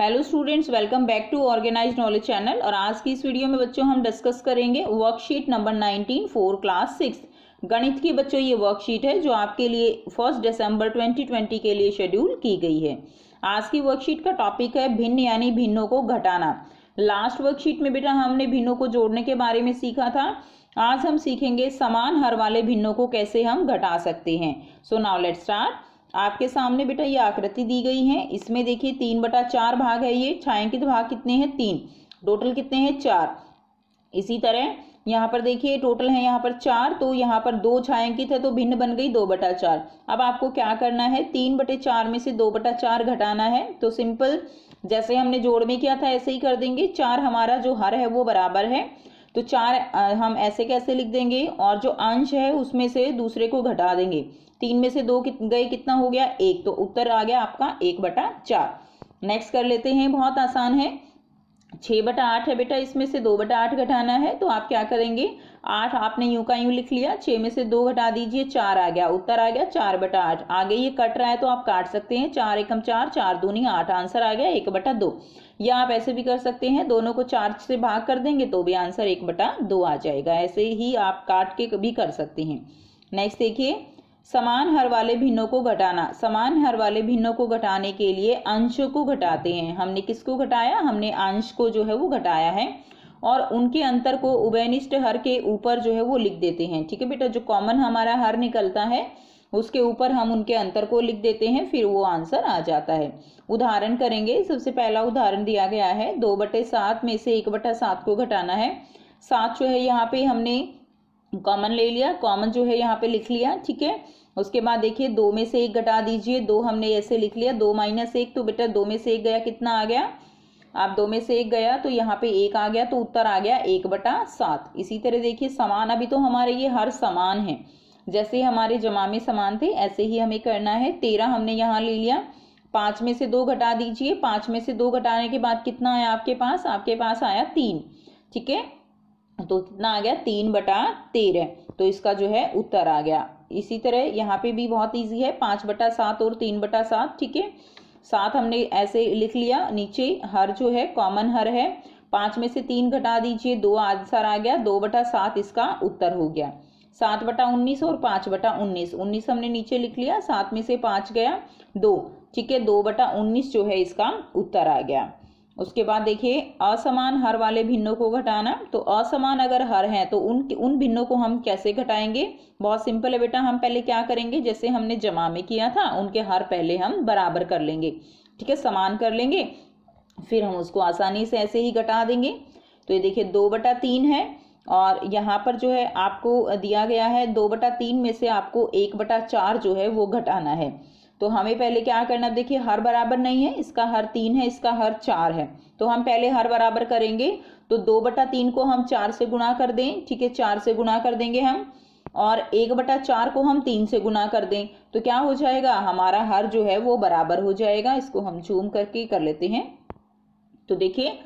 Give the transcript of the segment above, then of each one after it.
hello students welcome back to organised knowledge channel और आज की इस वीडियो में बच्चों हम डिस्कस करेंगे worksheet number nineteen four class six गणित की बच्चों ये वर्कशीट है जो आपके लिए फर्स्ट दिसंबर 2020 के लिए शेड्यूल की गई है आज की वर्कशीट का टॉपिक है भिन्न यानी भिन्नों को घटाना लास्ट वर्कशीट में बेटा हमने भिन्नों को जोड़ने के बारे में सीखा था आज हम सीखेंगे समान हर वाले भिन्नों को कैसे हम घटा सकते हैं सो नाउ लेट स्टार्ट आपके सामने बेटा ये आकृति दी गई है इसमें देखिए तीन बटा चार भाग है ये छायांकित भाग कितने हैं तीन टोटल कितने हैं चार इसी तरह यहाँ पर देखिए टोटल है यहाँ पर चार तो यहाँ पर दो छायांकित है तो भिन्न बन गई दो बटा चार अब आपको क्या करना है तीन बटे चार में से दो बटा चार घटाना है तो सिंपल जैसे हमने जोड़ में किया था ऐसे ही कर देंगे चार हमारा जो हर है वो बराबर है तो चार हम ऐसे कैसे लिख देंगे और जो अंश है उसमें से दूसरे को घटा देंगे तीन में से दो गए कितना हो गया एक तो उत्तर आ गया आपका एक बटा चार नेक्स्ट कर लेते हैं बहुत आसान है छः बटा आठ है बेटा इसमें से दो बटा आठ घटाना है तो आप क्या करेंगे आठ आपने यूं का यूं लिख लिया छः में से दो घटा दीजिए चार आ गया उत्तर आ गया चार बटा आठ आगे ये कट रहा है तो आप काट सकते हैं चार एकम चार चार दूनी आठ आंसर आ गया एक बटा दो या आप ऐसे भी कर सकते हैं दोनों को चार से भाग कर देंगे तो भी आंसर एक बटा दो आ जाएगा ऐसे ही आप काट के भी कर सकते हैं नेक्स्ट देखिए समान हर वाले भिन्नों को घटाना समान हर वाले भिन्नों को घटाने के लिए अंश को घटाते हैं हमने किसको घटाया हमने अंश को जो है वो घटाया है और उनके अंतर को उभयनिष्ठ हर के ऊपर जो है वो लिख देते हैं ठीक है बेटा जो कॉमन हमारा हर निकलता है उसके ऊपर हम उनके अंतर को लिख देते हैं फिर वो आंसर आ जाता है उदाहरण करेंगे सबसे पहला उदाहरण दिया गया है दो बटे सात में से एक बटा सात को घटाना है सात जो है यहाँ पे हमने कॉमन ले लिया कॉमन जो है यहाँ पे लिख लिया ठीक है उसके बाद देखिए दो में से एक घटा दीजिए दो हमने ऐसे लिख लिया दो माइनस एक तो बेटा दो में से एक गया कितना आ गया आप दो में से एक गया तो यहाँ पे एक आ गया तो उत्तर आ गया एक बटा सात इसी तरह देखिए समान अभी तो हमारे ये हर समान है जैसे हमारे जमा में समान थे ऐसे ही हमें करना है तेरह हमने यहाँ ले लिया पाँच में से दो घटा दीजिए पाँच में से दो घटाने के बाद कितना आया आपके पास आपके पास आया तीन ठीक है तो कितना आ गया तीन बटा तेरह तो इसका जो है उत्तर आ गया इसी तरह यहाँ पे भी बहुत इजी है पाँच बटा सात और तीन बटा सात ठीक है सात हमने ऐसे लिख लिया नीचे हर जो है कॉमन हर है पाँच में से तीन घटा दीजिए दो आंसर आ गया दो बटा सात इसका उत्तर हो गया सात बटा उन्नीस और पाँच बटा उन्नीस उन्नीस हमने नीचे लिख लिया सात में से पाँच गया दो ठीक है दो बटा उन्नीस जो है इसका उत्तर आ गया उसके बाद देखिए असमान हर वाले भिन्नों को घटाना तो असमान अगर हर है तो उन उन भिन्नों को हम कैसे घटाएंगे बहुत सिंपल है बेटा हम पहले क्या करेंगे जैसे हमने जमा में किया था उनके हर पहले हम बराबर कर लेंगे ठीक है समान कर लेंगे फिर हम उसको आसानी से ऐसे ही घटा देंगे तो ये देखिए दो बटा तीन है और यहाँ पर जो है आपको दिया गया है दो बटा तीन में से आपको एक बटा चार जो है वो घटाना है तो हमें पहले क्या करना देखिए हर बराबर नहीं है इसका हर तीन है इसका हर चार है तो हम पहले हर बराबर करेंगे तो दो बटा तीन को हम चार से गुणा कर दें ठीक है चार से गुणा कर देंगे हम और एक बटा चार को हम तीन से गुना कर दें तो क्या हो जाएगा हमारा हर जो है वो बराबर हो जाएगा इसको हम झूम करके कर लेते हैं तो देखिए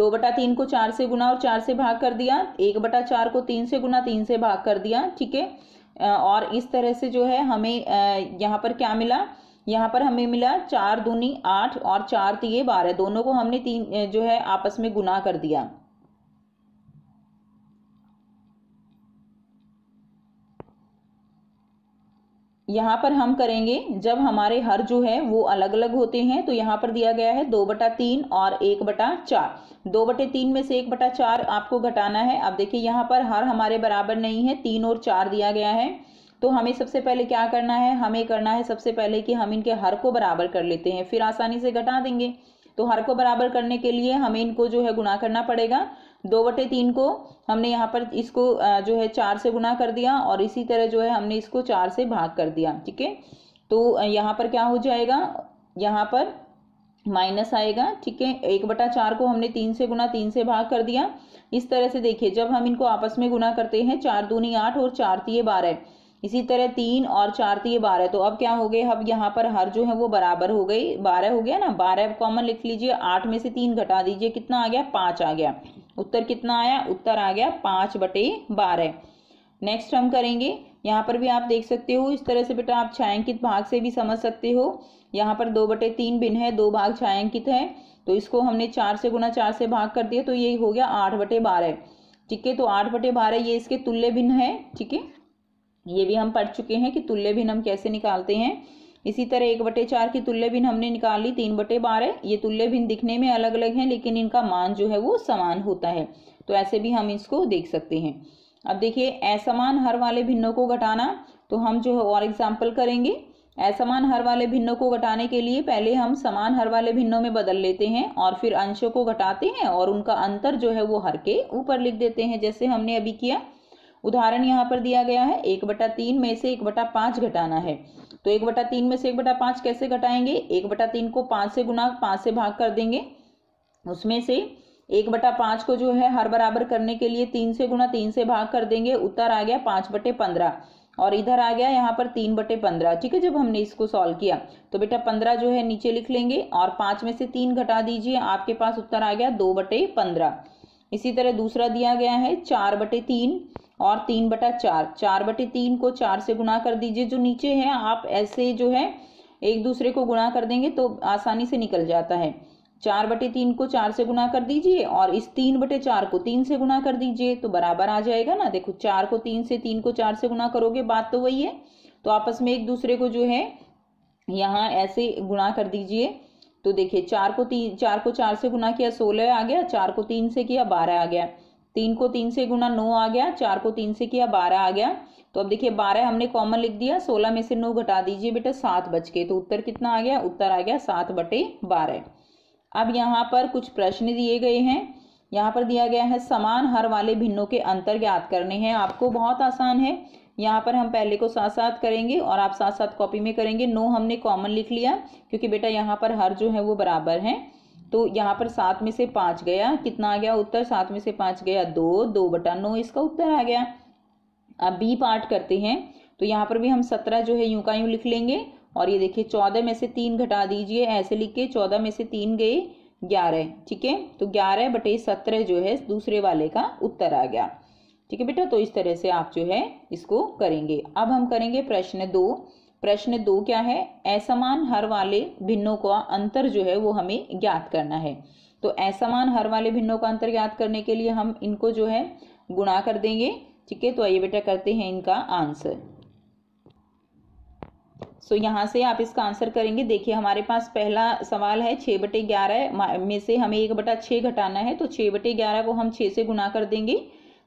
दो बटा तीन को चार से गुना और चार से भाग कर दिया एक बटा चार को तीन से गुना तीन से भाग कर दिया ठीक है और इस तरह से जो है हमें यहाँ पर क्या मिला यहाँ पर हमें मिला चार दूनी आठ और चार तीये बारह दोनों को हमने तीन जो है आपस में गुना कर दिया यहाँ पर हम करेंगे जब हमारे हर जो है वो अलग अलग होते हैं तो यहाँ पर दिया गया है दो बटा तीन और एक बटा चार दो बटे तीन में से एक बटा चार आपको घटाना है अब देखिए यहाँ पर हर हमारे बराबर नहीं है तीन और चार दिया गया है तो हमें सबसे पहले क्या करना है हमें करना है सबसे पहले कि हम इनके हर को बराबर कर लेते हैं फिर आसानी से घटा देंगे तो हर को बराबर करने के लिए हमें इनको जो है गुणा करना पड़ेगा दो बटे तीन को हमने यहाँ पर इसको जो है चार से गुणा कर दिया और इसी तरह जो है हमने इसको चार से भाग कर दिया ठीक है तो यहाँ पर क्या हो जाएगा यहाँ पर माइनस आएगा ठीक है एक बटा चार को हमने तीन से गुना तीन से भाग कर दिया इस तरह से देखिए जब हम इनको आपस में गुना करते हैं चार दूनी आठ और चार तीय बारह इसी तरह तीन और चार तो ये बारह तो अब क्या हो गए अब यहाँ पर हर जो है वो बराबर हो गई बारह हो गया ना बारह कॉमन लिख लीजिए आठ में से तीन घटा दीजिए कितना आ गया पाँच आ गया उत्तर कितना आया उत्तर आ गया पाँच बटे बारह नेक्स्ट हम करेंगे यहाँ पर भी आप देख सकते हो इस तरह से बेटा आप छायांकित भाग से भी समझ सकते हो यहाँ पर दो बटे तीन भिन्न है दो भाग छायांकित है तो इसको हमने चार से गुना चार से भाग कर दिया तो ये हो गया आठ बटे बारह ठीक है तो आठ बटे बारह ये इसके तुल्य भिन्न है ठीक है ये भी हम पढ़ चुके हैं कि तुल्य भिन्न हम कैसे निकालते हैं इसी तरह एक बटे चार की तुल्य भिन्न हमने निकाल ली तीन बटे बारह ये तुल्य भिन्न दिखने में अलग अलग हैं लेकिन इनका मान जो है वो समान होता है तो ऐसे भी हम इसको देख सकते हैं अब देखिए असमान हर वाले भिन्नों को घटाना तो हम जो है और एग्जाम्पल करेंगे असमान हर वाले भिन्नों को घटाने के लिए पहले हम समान हर वाले भिन्नों में बदल लेते हैं और फिर अंशों को घटाते हैं और उनका अंतर जो है वो हर के ऊपर लिख देते हैं जैसे हमने अभी किया उदाहरण यहाँ पर दिया गया है एक बटा तीन में से एक बटा पांच घटाना है तो एक बटा तीन में से एक बटा पांच कैसे घटाएंगे एक बटा तीन को पांच से गुना पांच से भाग कर देंगे उसमें से एक बटा पांच को जो है हर बराबर करने के लिए तीन से गुना तीन से भाग कर देंगे उत्तर आ गया पांच बटे पंद्रह और इधर आ गया यहाँ पर तीन बटे पंद्रह ठीक है जब हमने इसको सॉल्व किया तो बेटा पंद्रह जो है नीचे लिख लेंगे और पांच में से तीन घटा दीजिए आपके पास उत्तर आ गया दो बटे पंद्रह इसी तरह दूसरा दिया गया है चार बटे तीन और तीन बटा चार चार बटे तीन को चार से गुणा कर दीजिए जो नीचे है आप ऐसे जो है एक दूसरे को गुणा कर देंगे तो आसानी से निकल जाता है चार बटे तीन को चार से गुणा कर दीजिए और इस तीन बटे चार को तीन से गुणा कर दीजिए तो बराबर आ जाएगा ना देखो चार को तीन से तीन को चार से गुणा करोगे बात तो वही है तो आपस में एक दूसरे को जो है यहाँ ऐसे गुणा कर दीजिए तो देखिए चार को तीन चार को चार से गुणा किया सोलह आ गया चार को तीन से किया बारह आ गया तीन को तीन से गुणा नौ आ गया चार को तीन से किया बारह आ गया तो अब देखिए बारह हमने कॉमन लिख दिया सोलह में से नौ घटा दीजिए बेटा सात बच के तो उत्तर कितना आ गया उत्तर आ गया सात बटे बारह अब यहाँ पर कुछ प्रश्न दिए गए हैं यहाँ पर दिया गया है समान हर वाले भिन्नों के अंतर ज्ञात करने हैं आपको बहुत आसान है यहाँ पर हम पहले को साथ साथ करेंगे और आप साथ साथ कॉपी में करेंगे नो हमने कॉमन लिख लिया क्योंकि बेटा यहाँ पर हर जो है वो बराबर है तो यहाँ पर सात में से पाँच गया कितना आ गया उत्तर सात में से पाँच गया दो दो बटा नौ इसका उत्तर आ गया अब बी पार्ट करते हैं तो यहाँ पर भी हम सत्रह जो है यूँ का यूँ लिख लेंगे और ये देखिए चौदह में से तीन घटा दीजिए ऐसे लिख के चौदह में से तीन गए ग्यारह ठीक है तो ग्यारह बटे सत्रह जो है दूसरे वाले का उत्तर आ गया ठीक है बेटा तो इस तरह से आप जो है इसको करेंगे अब हम करेंगे प्रश्न दो प्रश्न दो क्या है असमान हर वाले भिन्नों का अंतर जो है वो हमें ज्ञात करना है तो असमान हर वाले भिन्नों का अंतर ज्ञात करने के लिए हम इनको जो है गुणा कर देंगे ठीक है तो आइए बेटा करते हैं इनका आंसर सो so, यहाँ से आप इसका आंसर करेंगे देखिए हमारे पास पहला सवाल है छः बटे ग्यारह में से हमें एक बटा छः घटाना है तो छः बटे ग्यारह को हम छः से गुणा कर देंगे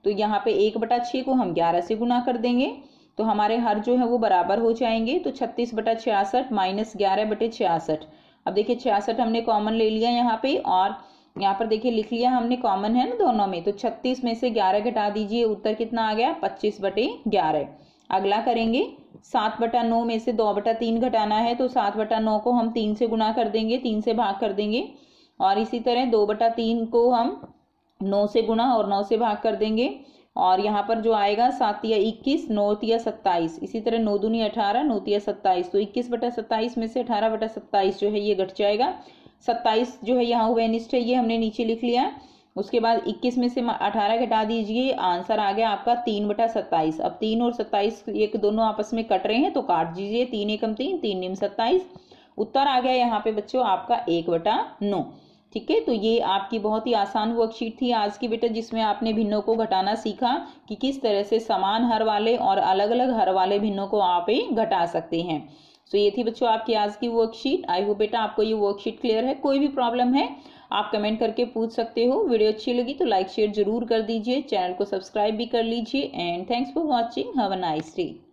तो यहाँ पे एक बटा छः को हम ग्यारह से गुणा कर देंगे तो हमारे हर जो है वो बराबर हो जाएंगे तो छत्तीस बटा छियासठ माइनस ग्यारह बटे छियासठ अब देखिए छियासठ हमने कॉमन ले लिया यहाँ पे और यहाँ पर देखिए लिख लिया हमने कॉमन है ना दोनों में तो छत्तीस में से ग्यारह घटा दीजिए उत्तर कितना आ गया पच्चीस बटे ग्यारह अगला करेंगे सात बटा नौ में से दो बटा तीन घटाना है तो सात बटा नौ को हम तीन से गुना कर देंगे तीन से भाग कर देंगे और इसी तरह दो बटा तीन को हम नौ से गुना और नौ से भाग कर देंगे और यहाँ पर जो आएगा सातिया इक्कीस नौतिया सत्ताईस इसी तरह नौ दूनी अठारह नौतिया सत्ताईस तो इक्कीस बटा सत्ताईस में से अठारह बटा सत्ताईस जो है ये घट जाएगा सत्ताईस जो है यहाँ हुवेनिस्ट है ये हमने नीचे लिख लिया उसके बाद इक्कीस में से अठारह घटा दीजिए आंसर आ गया आपका तीन बटा सत्ताईस अब तीन और सत्ताईस एक दोनों आपस में कट रहे हैं तो काट दीजिए तीन एकम तीन तीन निम सत्ताईस उत्तर आ गया यहाँ पे बच्चों आपका एक बटा नौ ठीक है तो ये आपकी बहुत ही आसान वर्कशीट थी आज की बेटा जिसमें आपने भिन्नों को घटाना सीखा कि किस तरह से समान हर वाले और अलग अलग हर वाले भिन्नों को आप घटा सकते हैं सो so ये थी बच्चों आपकी आज की वर्कशीट आई होप बेटा आपको ये वर्कशीट क्लियर है कोई भी प्रॉब्लम है आप कमेंट करके पूछ सकते हो वीडियो अच्छी लगी तो लाइक शेयर जरूर कर दीजिए चैनल को सब्सक्राइब भी कर लीजिए and thanks for watching have a nice day